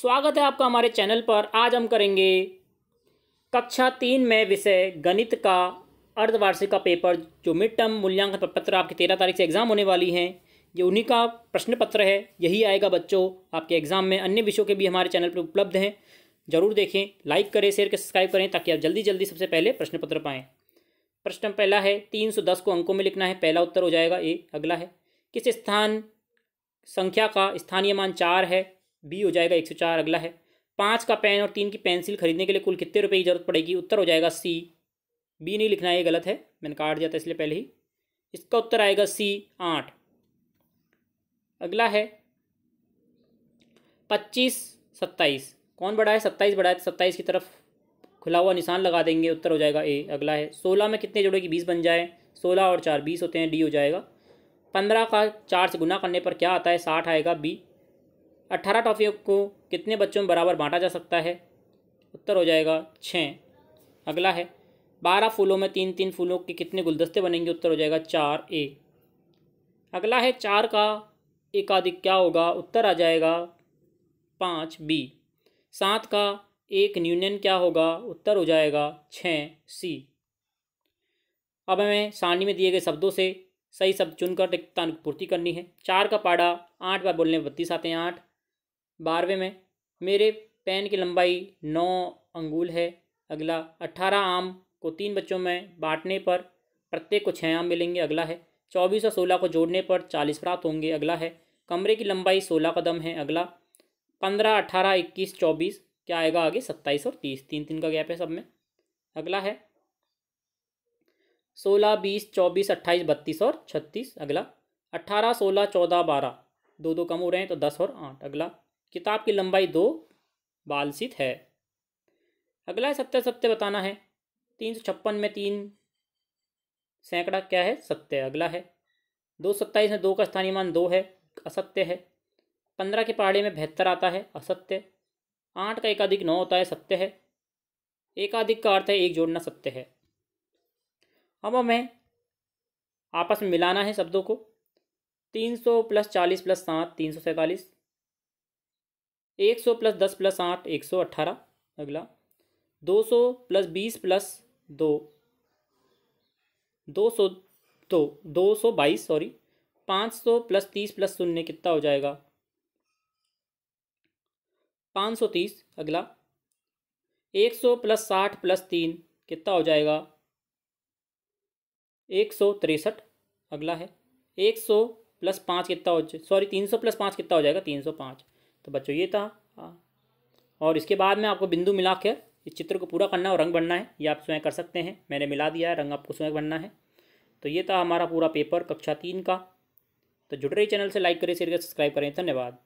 स्वागत है आपका हमारे चैनल पर आज हम करेंगे कक्षा तीन में विषय गणित का अर्धवार्षिक का पेपर जो मिड टर्म मूल्यांकन पत्र आपकी तेरह तारीख से एग्ज़ाम होने वाली हैं ये उन्हीं का प्रश्न पत्र है यही आएगा बच्चों आपके एग्ज़ाम में अन्य विषयों के भी हमारे चैनल पर उपलब्ध हैं जरूर देखें लाइक करें शेयर करें सब्सक्राइब करें ताकि आप जल्दी जल्दी सबसे पहले प्रश्न पत्र पाएँ प्रश्न पहला है तीन सौ दस को अंकों में लिखना है पहला उत्तर हो जाएगा ए अगला है किस स्थान संख्या का स्थानीय मान चार है बी हो जाएगा एक सौ चार अगला है पाँच का पेन और तीन की पेंसिल खरीदने के लिए कुल कितने रुपए की जरूरत पड़ेगी उत्तर हो जाएगा सी बी नहीं लिखना है ये गलत है मैंने काट दिया था इसलिए पहले ही इसका उत्तर आएगा सी आठ अगला है पच्चीस सत्ताईस कौन बड़ा है सत्ताईस बड़ा है तो सत्ताईस की तरफ खुला हुआ निशान लगा देंगे उत्तर हो जाएगा ए अगला है सोलह में कितने जोड़े की बीस बन जाए सोलह और चार बीस होते हैं डी हो जाएगा पंद्रह का चार से गुना करने पर क्या आता है साठ आएगा बी अट्ठारह टॉफ़ियों को कितने बच्चों में बराबर बांटा जा सकता है उत्तर हो जाएगा छः अगला है बारह फूलों में तीन तीन फूलों के कितने गुलदस्ते बनेंगे उत्तर हो जाएगा चार ए अगला है चार का एकाधिक क्या होगा उत्तर आ जाएगा पाँच बी सात का एक न्यूनियन क्या होगा उत्तर हो जाएगा छ सी अब हमें सारणी में दिए गए शब्दों से सही शब्द चुनकर रिक्तता पूर्ति करनी है चार का पाड़ा आठ बार बोलने में बत्तीस आते हैं आठ बारहवें में मेरे पेन की लंबाई नौ अंगुल है अगला अट्ठारह आम को तीन बच्चों में बांटने पर प्रत्येक को छः आम मिलेंगे अगला है चौबीस और सोलह को जोड़ने पर चालीस प्राप्त होंगे अगला है कमरे की लंबाई सोलह कदम है अगला पंद्रह अठारह इक्कीस चौबीस क्या आएगा आगे सत्ताईस और तीस तीन तीन का गैप है सब में अगला है सोलह बीस चौबीस अट्ठाईस बत्तीस और छत्तीस अगला अट्ठारह सोलह चौदह बारह दो दो कम हो रहे हैं तो दस और आठ अगला किताब की लंबाई दो बालसित है अगला है सत्य सत्य बताना है तीन सौ छप्पन में तीन सैकड़ा क्या है सत्य अगला है दो सत्ताईस में दो का स्थानीय मान दो है असत्य है पंद्रह के पहाड़े में बेहतर आता है असत्य आठ का एकाधिक नौ होता है सत्य है एकाधिक का अर्थ है एक जोड़ना सत्य है अब हमें आपस में मिलाना है शब्दों को तीन सौ प्लस चालीस प्लस सात तीन सौ सैंतालीस एक सौ प्लस दस प्लस आठ एक सौ अट्ठारह अगला दो सौ प्लस बीस प्लस दो दो सौ दो दो सौ बाईस सॉरी पाँच सौ प्लस तीस प्लस शून्य कितना हो जाएगा पाँच सौ तीस अगला एक सौ प्लस साठ प्लस तीन कितना हो जाएगा एक सौ तिरसठ अगला है एक सौ प्लस पाँच कितना हो सॉरी तीन सौ प्लस पाँच कितना हो जाएगा तीन सौ पाँच तो बच्चों ये था हाँ। और इसके बाद में आपको बिंदु मिला के इस चित्र को पूरा करना और रंग भरना है ये आप स्वयं कर सकते हैं मैंने मिला दिया है रंग आपको स्वयं भरना है तो ये था हमारा पूरा पेपर कक्षा तीन का तो जुड़ रही चैनल से लाइक करें शेयर करें सब्सक्राइब करें धन्यवाद